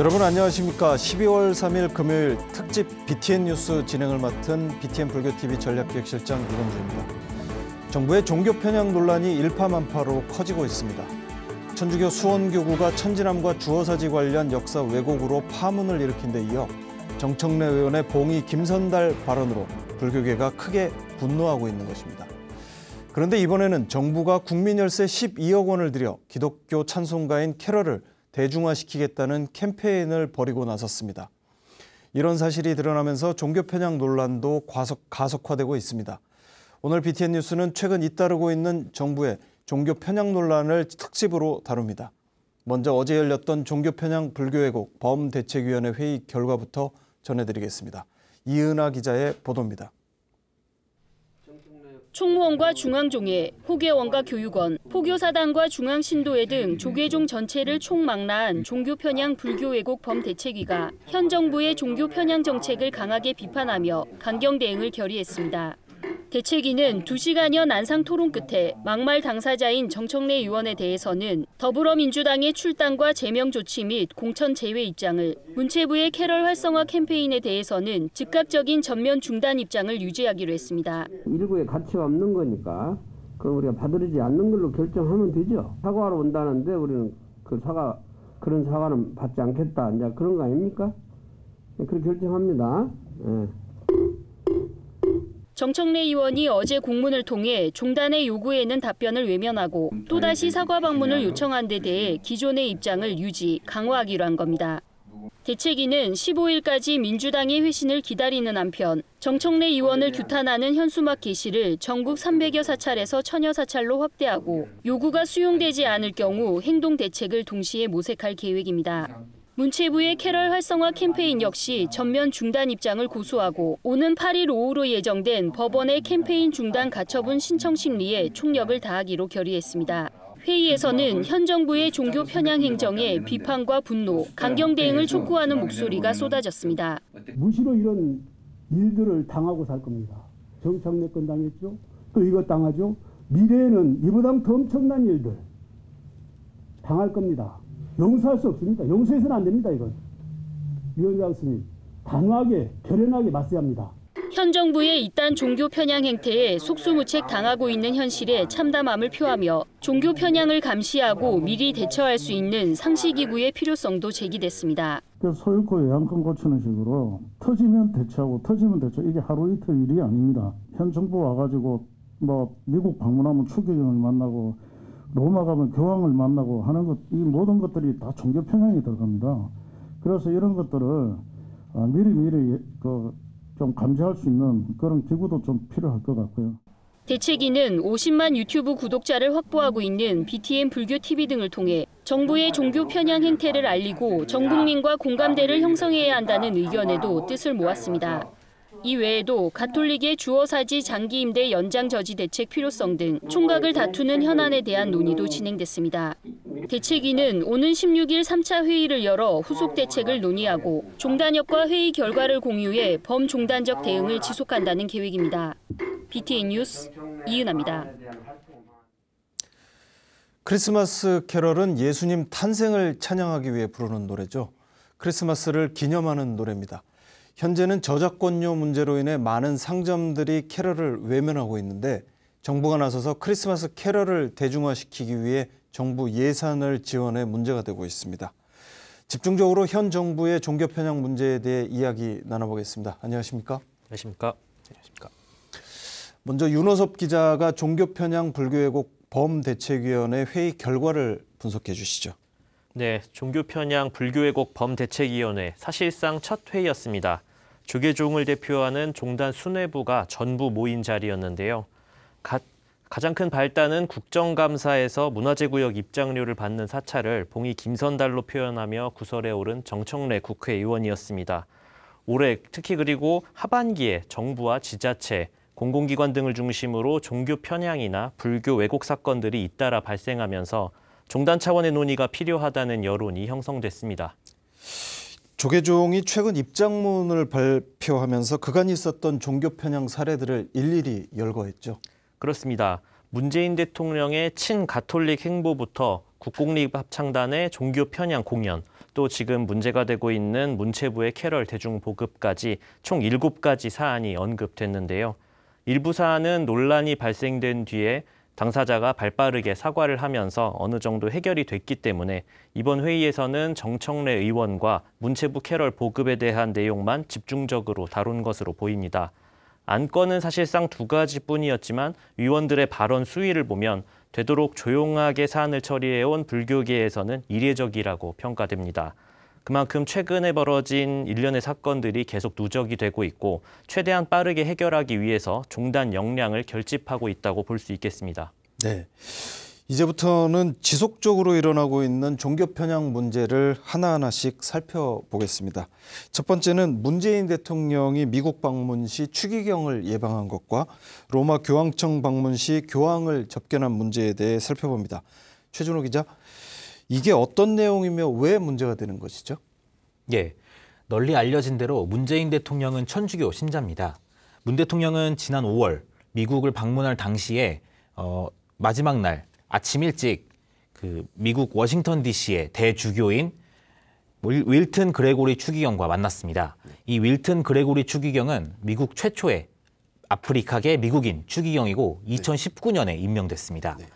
여러분 안녕하십니까. 12월 3일 금요일 특집 BTN 뉴스 진행을 맡은 BTN 불교TV 전략기획실장 이건주입니다. 정부의 종교 편향 논란이 일파만파로 커지고 있습니다. 천주교 수원교구가 천진남과 주어사지 관련 역사 왜곡으로 파문을 일으킨 데 이어 정청래 의원의 봉이 김선달 발언으로 불교계가 크게 분노하고 있는 것입니다. 그런데 이번에는 정부가 국민열세 12억 원을 들여 기독교 찬송가인 캐럴을 대중화시키겠다는 캠페인을 벌이고 나섰습니다. 이런 사실이 드러나면서 종교 편향 논란도 가속, 화되고 있습니다. 오늘 BTN 뉴스는 최근 잇따르고 있는 정부의 종교 편향 논란을 특집으로 다룹니다. 먼저 어제 열렸던 종교 편향 불교 왜곡 범대책위원회 회의 결과부터 전해드리겠습니다. 이은하 기자의 보도입니다. 총무원과 중앙종회, 호계원과 교육원, 포교사단과 중앙신도회 등 조계종 전체를 총망라한 종교 편향 불교 왜곡 범대책위가 현 정부의 종교 편향 정책을 강하게 비판하며 강경 대응을 결의했습니다. 대책위는 2시간여 난상 토론 끝에 막말 당사자인 정청래 의원에 대해서는 더불어민주당의 출당과 제명 조치 및 공천 제외 입장을, 문체부의 캐럴 활성화 캠페인에 대해서는 즉각적인 전면 중단 입장을 유지하기로 했습니다. 일구에 가치가 없는 거니까 그럼 우리가 받아들이지 않는 걸로 결정하면 되죠. 사과하러 온다는데 우리는 그 사과 그런 사과는 받지 않겠다. 이제 그런 거 아닙니까? 네, 그렇게 결정합니다. 예. 정청래 의원이 어제 공문을 통해 종단의 요구에는 답변을 외면하고 또다시 사과 방문을 요청한 데 대해 기존의 입장을 유지, 강화하기로 한 겁니다. 대책위는 15일까지 민주당의 회신을 기다리는 한편 정청래 의원을 규탄하는 현수막 게시를 전국 300여 사찰에서 천여 사찰로 확대하고 요구가 수용되지 않을 경우 행동 대책을 동시에 모색할 계획입니다. 문체부의 캐럴 활성화 캠페인 역시 전면 중단 입장을 고수하고 오는 8일 오후로 예정된 법원의 캠페인 중단 가처분 신청 심리에 총력을 다하기로 결의했습니다. 회의에서는 현 정부의 종교 편향 행정에 비판과 분노, 강경 대응을 촉구하는 목소리가 쏟아졌습니다. 무시로 이런 일들을 당하고 살 겁니다. 정착내건 당했죠. 또 이것 당하죠. 미래에는 이보다 더 엄청난 일들 당할 겁니다. 용서할 수 없습니다. 용서해서는 안 됩니다. 이건. 위원장 스님, 단호하게, 결연하게 맞서야 합니다. 현 정부의 이딴 종교 편향 행태에 속수무책 당하고 있는 현실에 참담함을 표하며 종교 편향을 감시하고 미리 대처할 수 있는 상시기구의 필요성도 제기됐습니다. 그 소유권 양권 고치는 식으로 터지면 대처하고 터지면 대처 이게 하루 이틀 일이 아닙니다. 현 정부 와가지고 뭐 미국 방문하면 추기경을 만나고 로마 가면 교황을 만나고 하는 것, 이 모든 것들이 다 종교 편향이 들어갑니다. 그래서 이런 것들을 아, 미리미리 그, 좀 감지할 수 있는 그런 기구도 좀 필요할 것 같고요. 대책위는 50만 유튜브 구독자를 확보하고 있는 BTN 불교 TV 등을 통해 정부의 종교 편향 행태를 알리고 전 국민과 공감대를 형성해야 한다는 의견에도 뜻을 모았습니다. 이 외에도 가톨릭의 주어사지 장기 임대 연장 저지 대책 필요성 등 총각을 다투는 현안에 대한 논의도 진행됐습니다. 대책위는 오는 16일 3차 회의를 열어 후속 대책을 논의하고 종단협과 회의 결과를 공유해 범종단적 대응을 지속한다는 계획입니다. BTN 뉴스 이은아입니다. 크리스마스 캐럴은 예수님 탄생을 찬양하기 위해 부르는 노래죠. 크리스마스를 기념하는 노래입니다. 현재는 저작권료 문제로 인해 많은 상점들이 캐럴을 외면하고 있는데 정부가 나서서 크리스마스 캐럴을 대중화시키기 위해 정부 예산을 지원해 문제가 되고 있습니다. 집중적으로 현 정부의 종교 편향 문제에 대해 이야기 나눠보겠습니다. 안녕하십니까? 안녕하십니까? 안녕하십니까? 먼저 윤호섭 기자가 종교 편향 불교 왜곡 범대책위원회 회의 결과를 분석해 주시죠. 네, 종교 편향 불교 왜곡 범대책위원회 사실상 첫 회의였습니다. 조계종을 대표하는 종단 순회부가 전부 모인 자리였는데요. 가, 가장 큰 발단은 국정감사에서 문화재구역 입장료를 받는 사찰을 봉이 김선달로 표현하며 구설에 오른 정청래 국회의원이었습니다. 올해 특히 그리고 하반기에 정부와 지자체, 공공기관 등을 중심으로 종교 편향이나 불교 왜곡 사건들이 잇따라 발생하면서 종단 차원의 논의가 필요하다는 여론이 형성됐습니다. 조계종이 최근 입장문을 발표하면서 그간 있었던 종교 편향 사례들을 일일이 열거했죠. 그렇습니다. 문재인 대통령의 친가톨릭 행보부터 국공립합창단의 종교 편향 공연, 또 지금 문제가 되고 있는 문체부의 캐럴 대중 보급까지 총 7가지 사안이 언급됐는데요. 일부 사안은 논란이 발생된 뒤에 당사자가 발빠르게 사과를 하면서 어느 정도 해결이 됐기 때문에 이번 회의에서는 정청래 의원과 문체부 캐럴 보급에 대한 내용만 집중적으로 다룬 것으로 보입니다. 안건은 사실상 두 가지뿐이었지만 위원들의 발언 수위를 보면 되도록 조용하게 사안을 처리해온 불교계에서는 이례적이라고 평가됩니다. 그만큼 최근에 벌어진 일련의 사건들이 계속 누적이 되고 있고 최대한 빠르게 해결하기 위해서 종단 역량을 결집하고 있다고 볼 수 있겠습니다. 네. 이제부터는 지속적으로 일어나고 있는 종교 편향 문제를 하나하나씩 살펴보겠습니다. 첫 번째는 문재인 대통령이 미국 방문 시 추기경을 예방한 것과 로마 교황청 방문 시 교황을 접견한 문제에 대해 살펴봅니다. 최준호 기자. 이게 어떤 내용이며 왜 문제가 되는 것이죠? 예. 널리 알려진 대로 문재인 대통령은 천주교 신자입니다. 문 대통령은 지난 5월 미국을 방문할 당시에 어, 마지막 날 아침 일찍 그 미국 워싱턴 D.C.의 대주교인 윌튼 그레고리 추기경과 만났습니다. 이 윌튼 그레고리 추기경은 미국 최초의 아프리카계 미국인 추기경이고 2019년에 임명됐습니다. 네.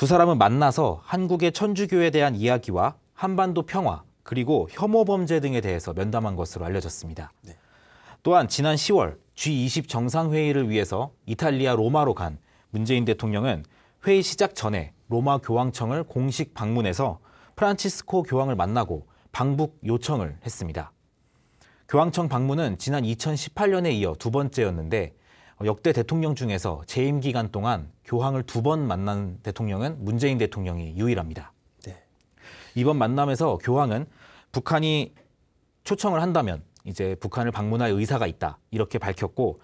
두 사람은 만나서 한국의 천주교에 대한 이야기와 한반도 평화 그리고 혐오 범죄 등에 대해서 면담한 것으로 알려졌습니다. 네. 또한 지난 10월 G20 정상회의를 위해서 이탈리아 로마로 간 문재인 대통령은 회의 시작 전에 로마 교황청을 공식 방문해서 프란치스코 교황을 만나고 방북 요청을 했습니다. 교황청 방문은 지난 2018년에 이어 두 번째였는데 어, 역대 대통령 중에서 재임 기간 동안 교황을 두 번 만난 대통령은 문재인 대통령이 유일합니다. 네. 이번 만남에서 교황은 북한이 초청을 한다면 이제 북한을 방문할 의사가 있다 이렇게 밝혔고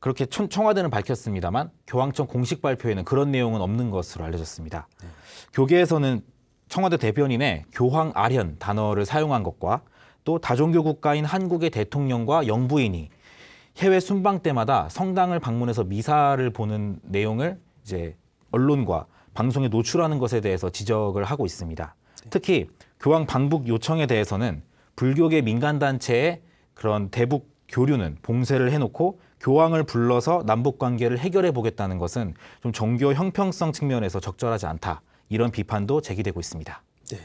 그렇게 청와대는 밝혔습니다만 교황청 공식 발표에는 그런 내용은 없는 것으로 알려졌습니다. 네. 교계에서는 청와대 대변인의 교황 아련 단어를 사용한 것과 또 다종교 국가인 한국의 대통령과 영부인이 해외 순방 때마다 성당을 방문해서 미사를 보는 내용을 이제 언론과 방송에 노출하는 것에 대해서 지적을 하고 있습니다. 네. 특히 교황 방북 요청에 대해서는 불교계 민간단체의 그런 대북 교류는 봉쇄를 해놓고 교황을 불러서 남북 관계를 해결해 보겠다는 것은 좀 종교 형평성 측면에서 적절하지 않다 이런 비판도 제기되고 있습니다. 네.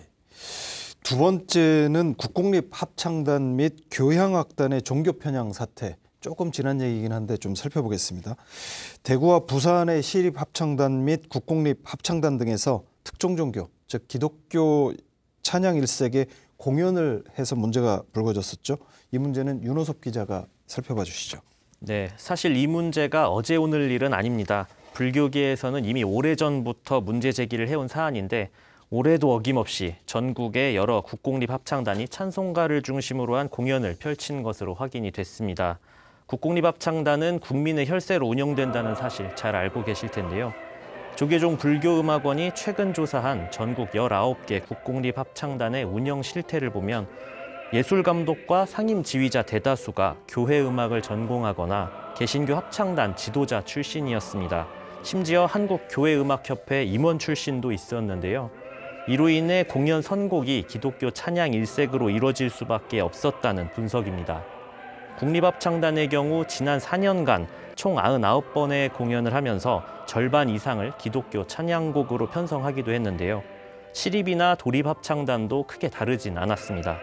두 번째는 국공립 합창단 및 교향악단의 종교 편향 사태 조금 지난 얘기긴 한데 좀 살펴보겠습니다. 대구와 부산의 시립 합창단 및 국공립 합창단 등에서 특정 종교, 즉 기독교 찬양 일색의 공연을 해서 문제가 불거졌었죠. 이 문제는 윤호섭 기자가 살펴봐 주시죠. 네, 사실 이 문제가 어제 오늘 일은 아닙니다. 불교계에서는 이미 오래전부터 문제 제기를 해온 사안인데 올해도 어김없이 전국의 여러 국공립 합창단이 찬송가를 중심으로 한 공연을 펼친 것으로 확인이 됐습니다. 국공립합창단은 국민의 혈세로 운영된다는 사실 잘 알고 계실 텐데요. 조계종 불교음악원이 최근 조사한 전국 19개 국공립합창단의 운영 실태를 보면 예술감독과 상임 지휘자 대다수가 교회 음악을 전공하거나 개신교 합창단 지도자 출신이었습니다. 심지어 한국교회음악협회 임원 출신도 있었는데요. 이로 인해 공연 선곡이 기독교 찬양 일색으로 이뤄질 수밖에 없었다는 분석입니다. 국립합창단의 경우 지난 4년간 총 99번의 공연을 하면서 절반 이상을 기독교 찬양곡으로 편성하기도 했는데요. 시립이나 도립합창단도 크게 다르진 않았습니다.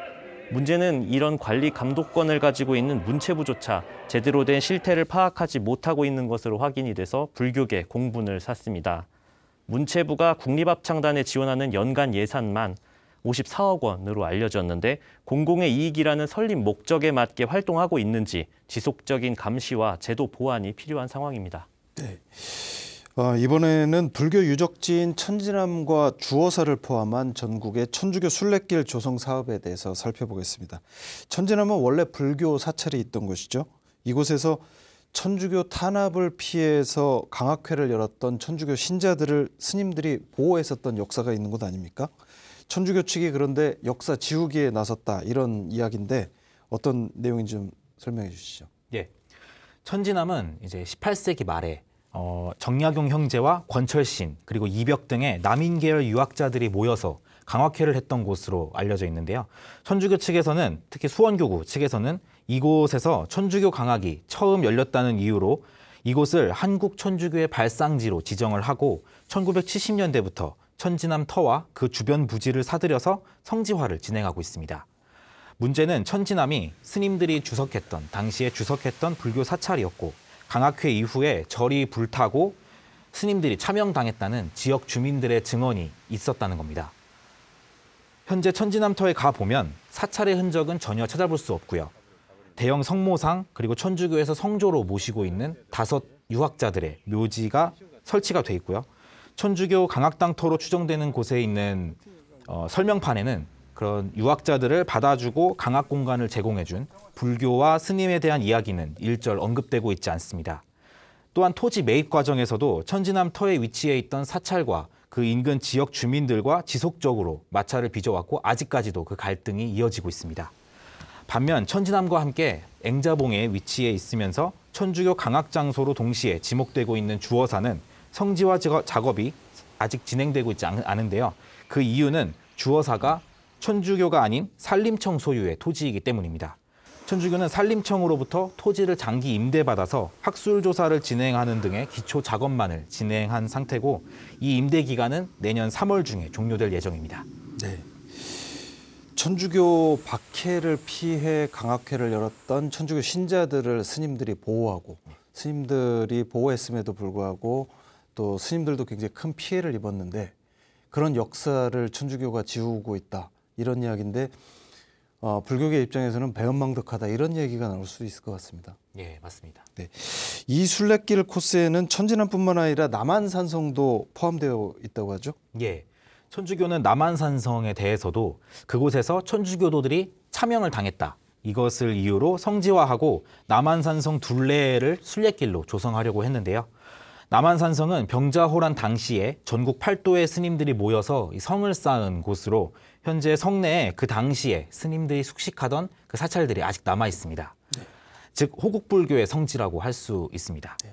문제는 이런 관리 감독권을 가지고 있는 문체부조차 제대로 된 실태를 파악하지 못하고 있는 것으로 확인이 돼서 불교계 공분을 샀습니다. 문체부가 국립합창단에 지원하는 연간 예산만 54억 원으로 알려졌는데 공공의 이익이라는 설립 목적에 맞게 활동하고 있는지 지속적인 감시와 제도 보완이 필요한 상황입니다. 네. 어, 이번에는 불교 유적지인 천지남과 주어사를 포함한 전국의 천주교 순례길 조성 사업에 대해서 살펴보겠습니다. 천지남은 원래 불교 사찰이 있던 곳이죠. 이곳에서 천주교 탄압을 피해서 강학회를 열었던 천주교 신자들을 스님들이 보호했었던 역사가 있는 곳 아닙니까? 천주교 측이 그런데 역사 지우기에 나섰다 이런 이야기인데 어떤 내용인지 좀 설명해 주시죠. 예. 천진함은 이제 18세기 말에 어, 정약용 형제와 권철신 그리고 이벽 등의 남인 계열 유학자들이 모여서 강화회를 했던 곳으로 알려져 있는데요. 천주교 측에서는 특히 수원교구 측에서는 이곳에서 천주교 강학이 처음 열렸다는 이유로 이곳을 한국 천주교의 발상지로 지정을 하고 1970년대부터 천지남 터와 그 주변 부지를 사들여서 성지화를 진행하고 있습니다. 문제는 천지남이 스님들이 주석했던 당시에 주석했던 불교 사찰이었고 강학회 이후에 절이 불타고 스님들이 차명당했다는 지역 주민들의 증언이 있었다는 겁니다. 현재 천지남터에 가보면 사찰의 흔적은 전혀 찾아볼 수 없고요. 대형 성모상 그리고 천주교에서 성조로 모시고 있는 다섯 유학자들의 묘지가 설치가 돼 있고요. 천주교 강학당터로 추정되는 곳에 있는 어, 설명판에는 그런 유학자들을 받아주고 강학 공간을 제공해준 불교와 스님에 대한 이야기는 일절 언급되고 있지 않습니다. 또한 토지 매입 과정에서도 천지남 터에 위치해 있던 사찰과 그 인근 지역 주민들과 지속적으로 마찰을 빚어왔고 아직까지도 그 갈등이 이어지고 있습니다. 반면 천지남과 함께 앵자봉에 위치해 있으면서 천주교 강학 장소로 동시에 지목되고 있는 주어사는 성지화 작업이 아직 진행되고 있지 않은데요. 그 이유는 주어사가 천주교가 아닌 산림청 소유의 토지이기 때문입니다. 천주교는 산림청으로부터 토지를 장기 임대받아서 학술 조사를 진행하는 등의 기초 작업만을 진행한 상태고 이 임대 기간은 내년 3월 중에 종료될 예정입니다. 네. 천주교 박해를 피해 강학회를 열었던 천주교 신자들을 스님들이 보호하고 스님들이 보호했음에도 불구하고 또 스님들도 굉장히 큰 피해를 입었는데 그런 역사를 천주교가 지우고 있다 이런 이야기인데 어, 불교계 입장에서는 배은망덕하다 이런 얘기가 나올 수 있을 것 같습니다. 예, 맞습니다. 네. 이 순례길 코스에는 천진안뿐만 아니라 남한산성도 포함되어 있다고 하죠? 예. 천주교는 남한산성에 대해서도 그곳에서 천주교도들이 차명을 당했다. 이것을 이유로 성지화하고 남한산성 둘레를 순례길로 조성하려고 했는데요. 남한산성은 병자호란 당시에 전국 8도의 스님들이 모여서 성을 쌓은 곳으로 현재 성내에 그 당시에 스님들이 숙식하던 그 사찰들이 아직 남아 있습니다. 네. 즉 호국불교의 성지라고 할 수 있습니다. 네.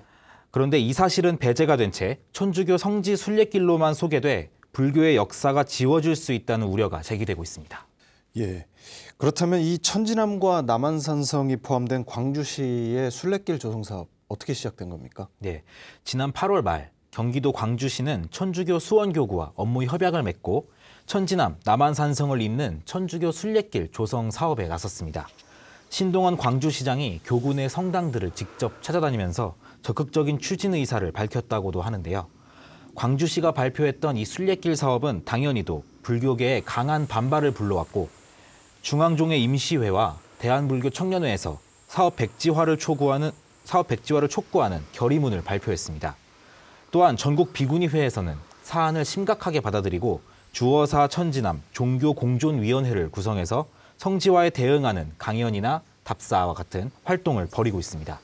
그런데 이 사실은 배제가 된 채 천주교 성지 순례길로만 소개돼 불교의 역사가 지워질 수 있다는 우려가 제기되고 있습니다. 예. 그렇다면 이천지남과 남한산성이 포함된 광주시의 순례길 조성 사업 어떻게 시작된 겁니까? 네, 지난 8월 말 경기도 광주시는 천주교 수원교구와 업무 협약을 맺고 천지남 남한산성을 잇는 천주교 순례길 조성 사업에 나섰습니다. 신동원 광주시장이 교구 내 성당들을 직접 찾아다니면서 적극적인 추진 의사를 밝혔다고도 하는데요. 광주시가 발표했던 이 순례길 사업은 당연히도 불교계의 강한 반발을 불러왔고 중앙종회 임시회와 대한불교 청년회에서 사업 백지화를 초구하는 사업 백지화를 촉구하는 결의문을 발표했습니다. 또한 전국 비구니 회에서는 사안을 심각하게 받아들이고 주어사 천지남 종교 공존 위원회를 구성해서 성지화에 대응하는 강연이나 답사와 같은 활동을 벌이고 있습니다.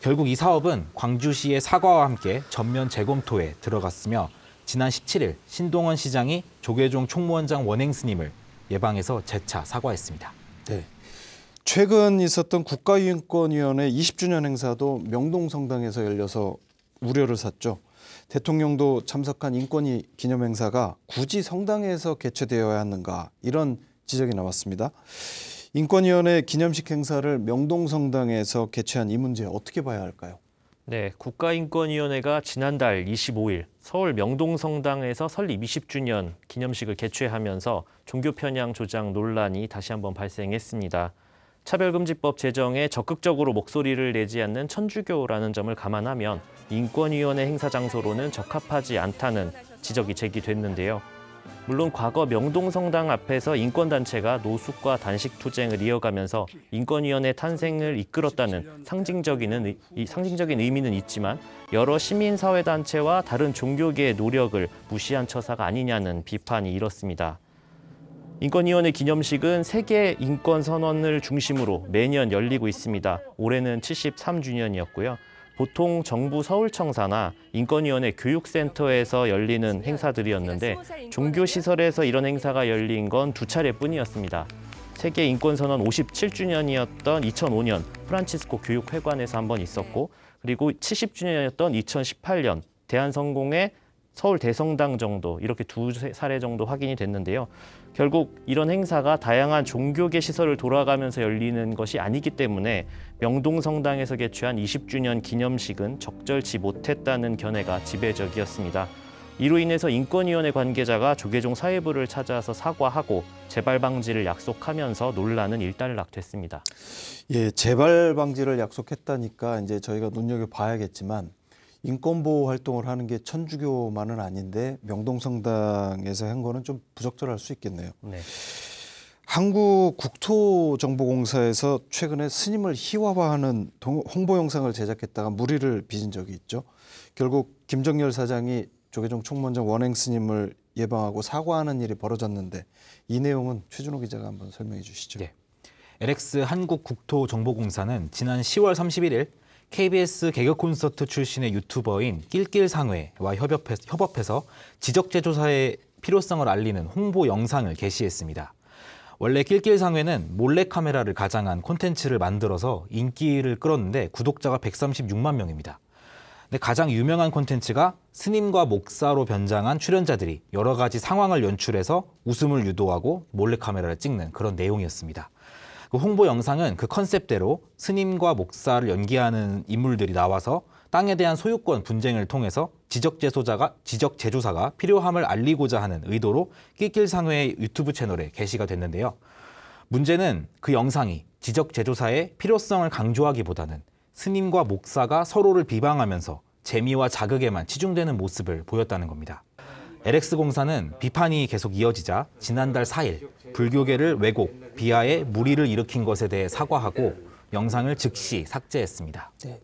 결국 이 사업은 광주시의 사과와 함께 전면 재검토에 들어갔으며 지난 17일 신동원 시장이 조계종 총무원장 원행 스님을 예방해서 재차 사과했습니다. 네. 최근 있었던 국가인권위원회 20주년 행사도 명동성당에서 열려서 우려를 샀죠. 대통령도 참석한 인권위 기념행사가 굳이 성당에서 개최되어야 하는가 이런 지적이 나왔습니다. 인권위원회 기념식 행사를 명동성당에서 개최한 이 문제 어떻게 봐야 할까요? 네, 국가인권위원회가 지난달 25일 서울 명동성당에서 설립 20주년 기념식을 개최하면서 종교 편향 조장 논란이 다시 한번 발생했습니다. 차별금지법 제정에 적극적으로 목소리를 내지 않는 천주교라는 점을 감안하면 인권위원회 행사 장소로는 적합하지 않다는 지적이 제기됐는데요. 물론 과거 명동성당 앞에서 인권단체가 노숙과 단식 투쟁을 이어가면서 인권위원회 탄생을 이끌었다는 상징적인, 상징적인 의미는 있지만 여러 시민사회단체와 다른 종교계의 노력을 무시한 처사가 아니냐는 비판이 일었습니다. 인권위원회 기념식은 세계 인권 선언을 중심으로 매년 열리고 있습니다. 올해는 73주년이었고요. 보통 정부 서울청사나 인권위원회 교육센터에서 열리는 행사들이었는데 종교시설에서 이런 행사가 열린 건 두 차례뿐이었습니다. 세계 인권선언 57주년이었던 2005년 프란치스코 교육회관에서 한 번 있었고 그리고 70주년이었던 2018년 대한성공회 서울 대성당 정도 이렇게 두사례 정도 확인이 됐는데요. 결국 이런 행사가 다양한 종교계 시설을 돌아가면서 열리는 것이 아니기 때문에 명동성당에서 개최한 20주년 기념식은 적절치 못했다는 견해가 지배적이었습니다. 이로 인해서 인권위원회 관계자가 조계종 사회부를 찾아서 사과하고 재발 방지를 약속하면서 논란은 일단락됐습니다. 예, 재발 방지를 약속했다니까 이제 저희가 눈여겨 봐야겠지만 인권보호 활동을 하는 게 천주교만은 아닌데 명동성당에서 한 거는 좀 부적절할 수 있겠네요. 네. 한국 국토정보공사에서 최근에 스님을 희화화하는 홍보 영상을 제작했다가 물의를 빚은 적이 있죠. 결국 김정열 사장이 조계종 총무원장 원행 스님을 예방하고 사과하는 일이 벌어졌는데 이 내용은 최준호 기자가 한번 설명해 주시죠. 네. LX 한국국토정보공사는 지난 10월 31일 KBS 개그 콘서트 출신의 유튜버인 낄낄상회와 협업해서, 지적재 조사의 필요성을 알리는 홍보 영상을 게시했습니다. 원래 낄낄상회는 몰래카메라를 가장한 콘텐츠를 만들어서 인기를 끌었는데 구독자가 136만 명입니다. 근데 가장 유명한 콘텐츠가 스님과 목사로 변장한 출연자들이 여러 가지 상황을 연출해서 웃음을 유도하고 몰래카메라를 찍는 그런 내용이었습니다. 그 홍보 영상은 그 컨셉대로 스님과 목사를 연기하는 인물들이 나와서 땅에 대한 소유권 분쟁을 통해서 지적 제소자가 지적 제조사가 필요함을 알리고자 하는 의도로 끼낄상회의 유튜브 채널에 게시가 됐는데요. 문제는 그 영상이 지적 제조사의 필요성을 강조하기보다는 스님과 목사가 서로를 비방하면서 재미와 자극에만 치중되는 모습을 보였다는 겁니다. LX 공사는 비판이 계속 이어지자 지난달 4일 불교계를 왜곡, 비하에 무리를 일으킨 것에 대해 사과하고 영상을 즉시 삭제했습니다. 네.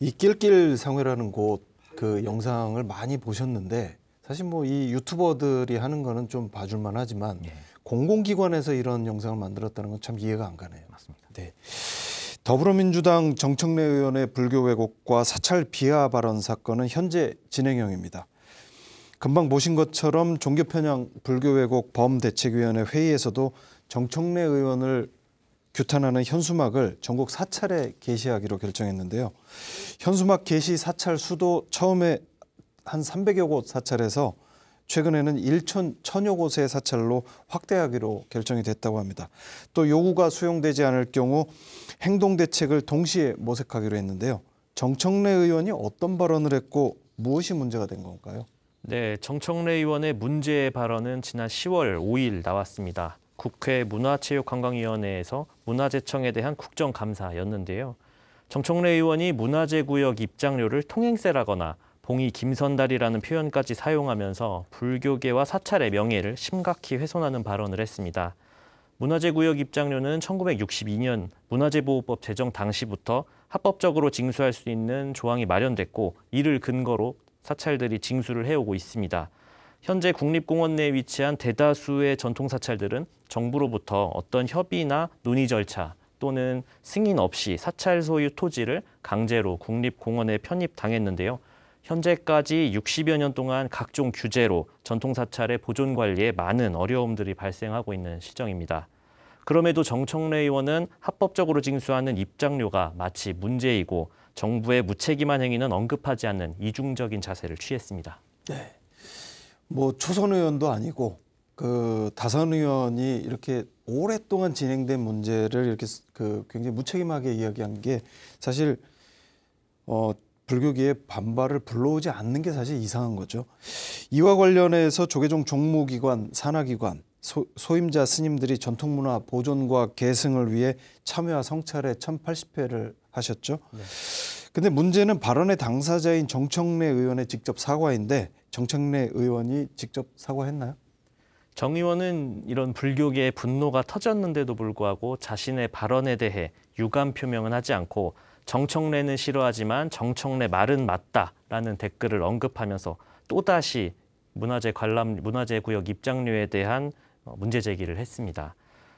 이 낄낄 상회라는 곳 그 영상을 많이 보셨는데 사실 뭐 이 유튜버들이 하는 거는 좀 봐줄만 하지만 네. 예. 공공기관에서 이런 영상을 만들었다는 건 참 이해가 안 가네요. 맞습니다. 네. 더불어민주당 정청래 의원의 불교 왜곡과 사찰 비하 발언 사건은 현재 진행형입니다. 금방 보신 것처럼 종교편향 불교 왜곡 범대책위원회 회의에서도 정청래 의원을 규탄하는 현수막을 전국 사찰에 게시하기로 결정했는데요. 현수막 게시 사찰 수도 처음에 한 300여 곳 사찰에서 최근에는 1천 천여 곳의 사찰로 확대하기로 결정이 됐다고 합니다. 또 요구가 수용되지 않을 경우 행동 대책을 동시에 모색하기로 했는데요. 정청래 의원이 어떤 발언을 했고 무엇이 문제가 된 건가요? 네, 정청래 의원의 문제 발언은 지난 10월 5일 나왔습니다. 국회 문화체육관광위원회에서 문화재청에 대한 국정감사였는데요. 정청래 의원이 문화재구역 입장료를 통행세라거나 봉이 김선달이라는 표현까지 사용하면서 불교계와 사찰의 명예를 심각히 훼손하는 발언을 했습니다. 문화재구역 입장료는 1962년 문화재보호법 제정 당시부터 합법적으로 징수할 수 있는 조항이 마련됐고 이를 근거로 사찰들이 징수를 해오고 있습니다. 현재 국립공원 내에 위치한 대다수의 전통 사찰들은 정부로부터 어떤 협의나 논의 절차 또는 승인 없이 사찰 소유 토지를 강제로 국립공원에 편입당했는데요. 현재까지 60여 년 동안 각종 규제로 전통 사찰의 보존 관리에 많은 어려움들이 발생하고 있는 시정입니다. 그럼에도 정청래 의원은 합법적으로 징수하는 입장료가 마치 문제이고 정부의 무책임한 행위는 언급하지 않는 이중적인 자세를 취했습니다. 네. 뭐 초선 의원도 아니고 그 다선 의원이 이렇게 오랫동안 진행된 문제를 이렇게 그 굉장히 무책임하게 이야기한 게 사실 어 불교계의 반발을 불러오지 않는 게 사실 이상한 거죠. 이와 관련해서 조계종 종무기관 산하기관 소, 소 임자 스님들이 전통문화 보존과 계승을 위해 참여와 성찰에 1080회를 하셨죠. 네. 근데 문제는 발언의 당사자인 정청래 의원의 직접 사과인데 정청래 의원이 직접 사과했나요? 정 의원은 이런 불교계의 분노가 터졌는데도 불구하고 자신의 발언에 대해 유감 표명은 하지 않고 정청래는 싫어하지만 정청래 말은 맞다라는 댓글을 언급하면서 또다시 문화재 관람 문화재 구역 입장료에 대한 어, 문제 제기를 했습니다.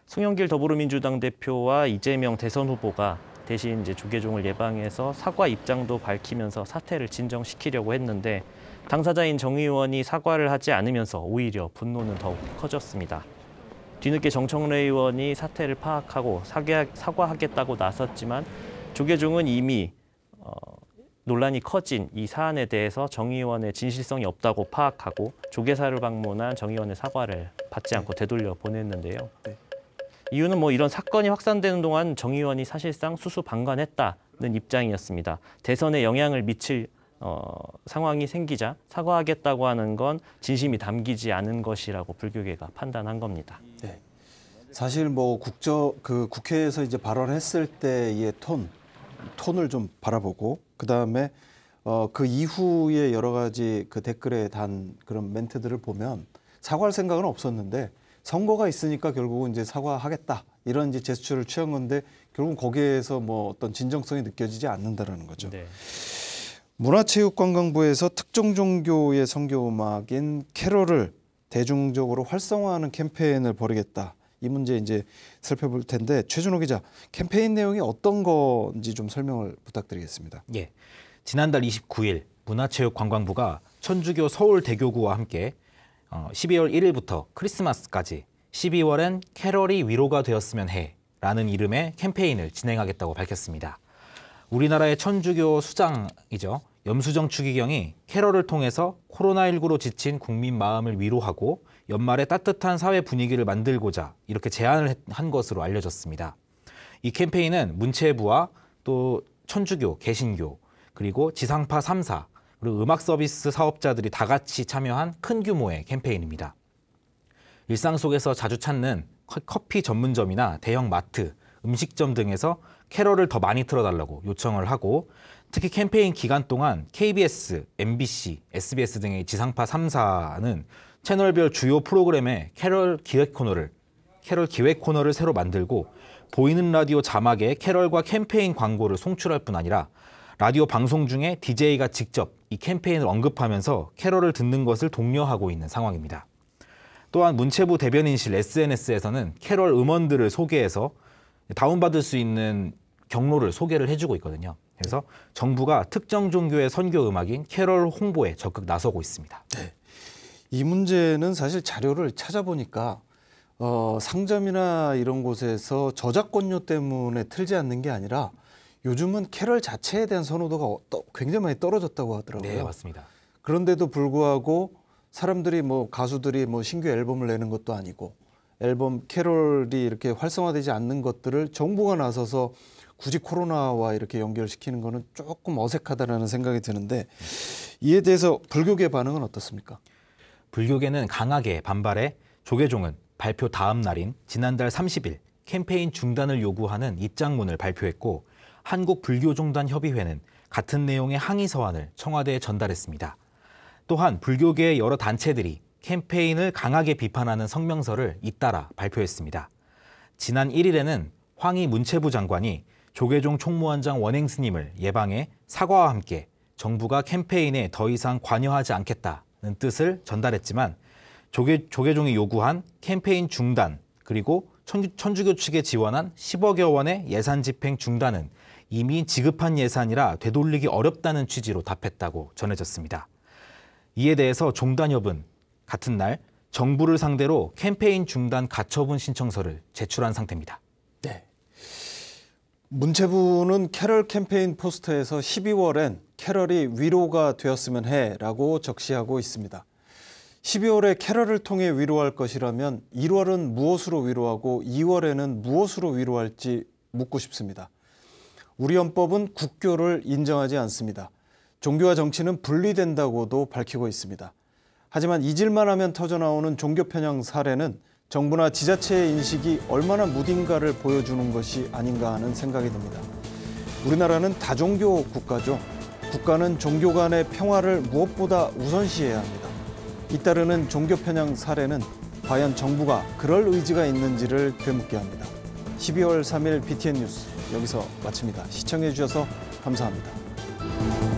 송영길 더불어민주당 대표와 이재명 대선 후보가 대신 이제 조계종을 예방해서 사과 입장도 밝히면서 사태를 진정시키려고 했는데 당사자인 정 의원이 사과를 하지 않으면서 오히려 분노는 더욱 커졌습니다. 뒤늦게 정청래 의원이 사태를 파악하고 사과하겠다고 나섰지만 조계종은 이미 어, 논란이 커진 이 사안에 대해서 정의원의 진실성이 없다고 파악하고 조계사를 방문한 정의원의 사과를 받지 않고 네. 되돌려 보냈는데요. 네. 이유는 뭐 이런 사건이 확산되는 동안 정의원이 사실상 수수방관했다는 입장이었습니다. 대선에 영향을 미칠 어, 상황이 생기자 사과하겠다고 하는 건 진심이 담기지 않은 것이라고 불교계가 판단한 겁니다. 네. 사실 뭐 국저 그 국회에서 이제 발언했을 때의 톤 톤을 좀 바라보고 그다음에 어, 그 이후에 여러 가지 그 댓글에 단 그런 멘트들을 보면 사과할 생각은 없었는데 선거가 있으니까 결국은 이제 사과하겠다 이런 이제 제스처를 취한 건데 결국 은 거기에서 뭐 어떤 진정성이 느껴지지 않는다라는 거죠. 네. 문화체육관광부에서 특정 종교의 성교 음악인 캐롤을 대중적으로 활성화하는 캠페인을 벌이겠다. 이 문제 이제 살펴볼 텐데 최준호 기자 캠페인 내용이 어떤 건지 좀 설명을 부탁드리겠습니다. 예. 지난달 29일 문화체육관광부가 천주교 서울대교구와 함께 12월 어, 1일부터 크리스마스까지 12월엔 캐럴이 위로가 되었으면 해라는 이름의 캠페인을 진행하겠다고 밝혔습니다. 우리나라의 천주교 수장이죠. 염수정 추기경이 캐럴을 통해서 코로나19로 지친 국민 마음을 위로하고 연말에 따뜻한 사회 분위기를 만들고자 이렇게 제안을 한 것으로 알려졌습니다. 이 캠페인은 문체부와 또 천주교, 개신교, 그리고 지상파 3사, 그리고 음악 서비스 사업자들이 다 같이 참여한 큰 규모의 캠페인입니다. 일상 속에서 자주 찾는 커피 전문점이나 대형 마트, 음식점 등에서 캐럴을 더 많이 틀어달라고 요청을 하고 특히 캠페인 기간 동안 KBS, MBC, SBS 등의 지상파 3사는 채널별 주요 프로그램의 캐럴 기획 코너를 캐럴 기획 코너를 새로 만들고 보이는 라디오 자막에 캐럴과 캠페인 광고를 송출할 뿐 아니라 라디오 방송 중에 DJ가 직접 이 캠페인을 언급하면서 캐럴을 듣는 것을 독려하고 있는 상황입니다. 또한 문체부 대변인실 SNS에서는 캐럴 음원들을 소개해서 다운받을 수 있는 경로를 소개를 해주고 있거든요. 그래서 정부가 특정 종교의 선교 음악인 캐럴 홍보에 적극 나서고 있습니다. 네. 이 문제는 사실 자료를 찾아보니까 어, 상점이나 이런 곳에서 저작권료 때문에 틀지 않는 게 아니라 요즘은 캐럴 자체에 대한 선호도가 어, 떠, 굉장히 많이 떨어졌다고 하더라고요. 네, 맞습니다. 그런데도 불구하고 사람들이 뭐 가수들이 뭐 신규 앨범을 내는 것도 아니고 앨범 캐럴이 이렇게 활성화되지 않는 것들을 정부가 나서서 굳이 코로나와 이렇게 연결시키는 거는 조금 어색하다라는 생각이 드는데 이에 대해서 불교계 반응은 어떻습니까? 불교계는 강하게 반발해 조계종은 발표 다음 날인 지난달 30일 캠페인 중단을 요구하는 입장문을 발표했고 한국불교종단협의회는 같은 내용의 항의 서한을 청와대에 전달했습니다. 또한 불교계의 여러 단체들이 캠페인을 강하게 비판하는 성명서를 잇따라 발표했습니다. 지난 1일에는 황희 문체부 장관이 조계종 총무원장 원행 스님을 예방해 사과와 함께 정부가 캠페인에 더 이상 관여하지 않겠다 하겠다는 뜻을 전달했지만 조계, 종이 요구한 캠페인 중단 그리고 천주, 교 측에 지원한 10억여 원의 예산 집행 중단은 이미 지급한 예산이라 되돌리기 어렵다는 취지로 답했다고 전해졌습니다. 이에 대해서 종단협은 같은 날 정부를 상대로 캠페인 중단 가처분 신청서를 제출한 상태입니다. 네. 문체부는 캐럴 캠페인 포스터에서 12월엔 캐럴이 위로가 되었으면 해라고 적시하고 있습니다. 12월에 캐럴을 통해 위로할 것이라면 1월은 무엇으로 위로하고 2월에는 무엇으로 위로할지 묻고 싶습니다. 우리 헌법은 국교를 인정하지 않습니다. 종교와 정치는 분리된다고도 밝히고 있습니다. 하지만 잊을만 하면 터져나오는 종교 편향 사례는 정부나 지자체의 인식이 얼마나 무딘가를 보여주는 것이 아닌가 하는 생각이 듭니다. 우리나라는 다종교 국가죠. 국가는 종교 간의 평화를 무엇보다 우선시해야 합니다. 잇따르는 종교 편향 사례는 과연 정부가 그럴 의지가 있는지를 되묻게 합니다. 12월 3일 BTN 뉴스 여기서 마칩니다. 시청해 주셔서 감사합니다.